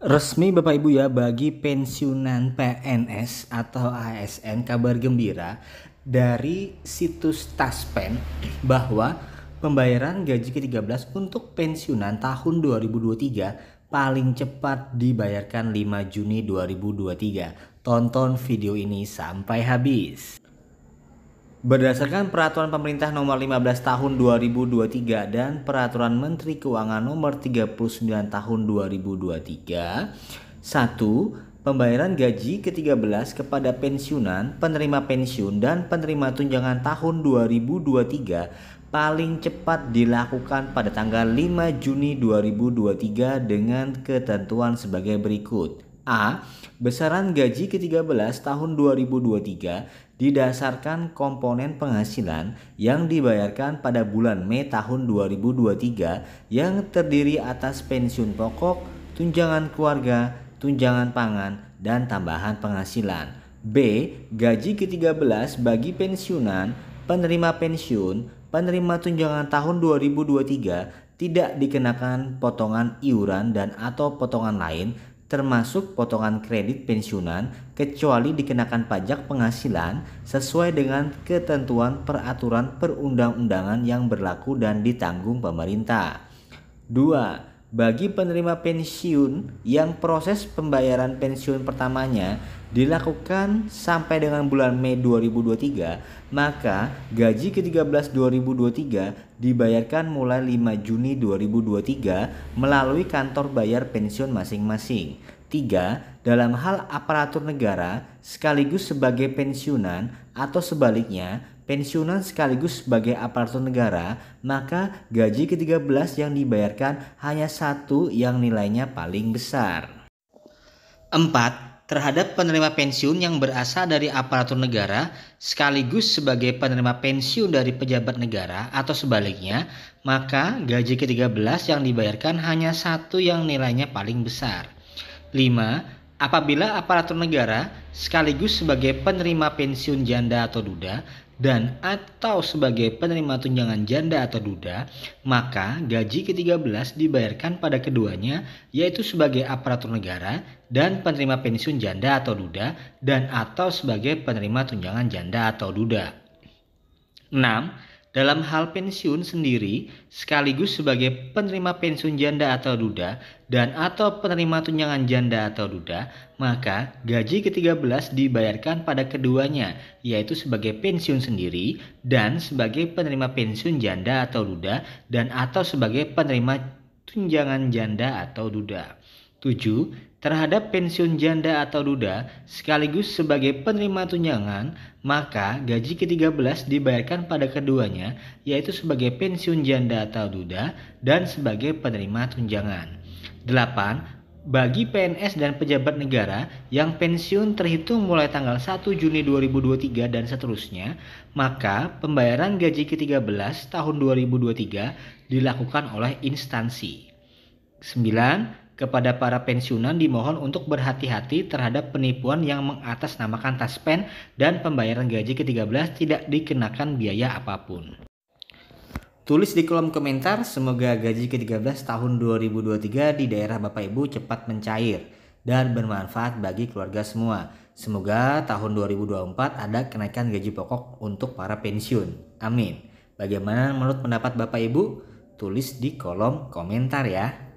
Resmi Bapak Ibu ya bagi pensiunan PNS atau ASN kabar gembira dari situs Taspen bahwa pembayaran gaji ke-13 untuk pensiunan tahun 2023 paling cepat dibayarkan 5 Juni 2023. Tonton video ini sampai habis. Berdasarkan peraturan pemerintah nomor 15 tahun 2023 dan peraturan Menteri Keuangan nomor 39 tahun 2023, 1. Pembayaran gaji ke-13 kepada pensiunan, penerima pensiun dan penerima tunjangan tahun 2023 paling cepat dilakukan pada tanggal 5 Juni 2023 dengan ketentuan sebagai berikut. A. Besaran gaji ke-13 tahun 2023 didasarkan komponen penghasilan yang dibayarkan pada bulan Mei tahun 2023 yang terdiri atas pensiun pokok, tunjangan keluarga, tunjangan pangan, dan tambahan penghasilan. B. Gaji ke-13 bagi pensiunan, penerima pensiun, penerima tunjangan tahun 2023 tidak dikenakan potongan iuran dan atau potongan lain termasuk potongan kredit pensiunan kecuali dikenakan pajak penghasilan sesuai dengan ketentuan peraturan perundang-undangan yang berlaku dan ditanggung pemerintah. 2 bagi penerima pensiun yang proses pembayaran pensiun pertamanya dilakukan sampai dengan bulan Mei 2023, maka gaji ke-13 2023 dibayarkan mulai 5 Juni 2023 melalui kantor bayar pensiun masing-masing. 3. Dalam hal aparatur negara sekaligus sebagai pensiunan atau sebaliknya pensiunan sekaligus sebagai aparatur negara, maka gaji ke-13 yang dibayarkan hanya satu yang nilainya paling besar. 4. Terhadap penerima pensiun yang berasal dari aparatur negara sekaligus sebagai penerima pensiun dari pejabat negara atau sebaliknya, maka gaji ke-13 yang dibayarkan hanya satu yang nilainya paling besar. 5 apabila aparatur negara sekaligus sebagai penerima pensiun janda atau duda dan atau sebagai penerima tunjangan janda atau duda, maka gaji ke-13 dibayarkan pada keduanya yaitu sebagai aparatur negara dan penerima pensiun janda atau duda dan atau sebagai penerima tunjangan janda atau duda. 6. Dalam hal pensiun sendiri, sekaligus sebagai penerima pensiun janda atau duda dan atau penerima tunjangan janda atau duda, maka gaji ke-13 dibayarkan pada keduanya, yaitu sebagai pensiun sendiri dan sebagai penerima pensiun janda atau duda dan atau sebagai penerima tunjangan janda atau duda. 7. Terhadap pensiun janda atau duda sekaligus sebagai penerima tunjangan, maka gaji ke-13 dibayarkan pada keduanya yaitu sebagai pensiun janda atau duda dan sebagai penerima tunjangan. 8. Bagi PNS dan pejabat negara yang pensiun terhitung mulai tanggal 1 Juni 2023 dan seterusnya, maka pembayaran gaji ke-13 tahun 2023 dilakukan oleh instansi. 9. Kepada para pensiunan dimohon untuk berhati-hati terhadap penipuan yang mengatasnamakan taspen dan pembayaran gaji ke-13 tidak dikenakan biaya apapun. Tulis di kolom komentar, semoga gaji ke-13 tahun 2023 di daerah Bapak Ibu cepat mencair dan bermanfaat bagi keluarga semua. Semoga tahun 2024 ada kenaikan gaji pokok untuk para pensiun. Amin. Bagaimana menurut pendapat Bapak Ibu? Tulis di kolom komentar ya.